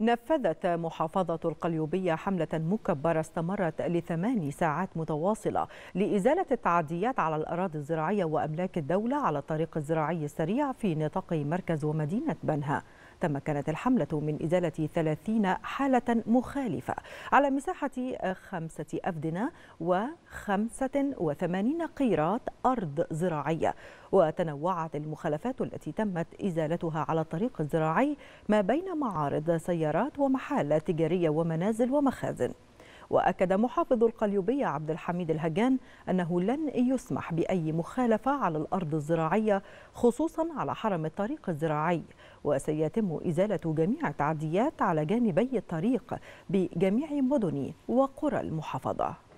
نفذت محافظة القليوبية حملة مكبرة استمرت لثمان ساعات متواصلة لإزالة التعديات على الأراضي الزراعية وأملاك الدولة على الطريق الزراعي السريع في نطاق مركز ومدينة بنها تمكنت الحملة من إزالة 30 حالة مخالفة على مساحة خمسة أفدنة و85 قيراط أرض زراعية وتنوعت المخالفات التي تمت إزالتها على الطريق الزراعي ما بين معارض سيارات ومحال تجارية ومنازل ومخازن وأكد محافظ القليوبية عبد الحميد الهجان أنه لن يسمح بأي مخالفة على الأرض الزراعية خصوصا على حرم الطريق الزراعي وسيتم إزالة جميع التعديات على جانبي الطريق بجميع مدن وقرى المحافظة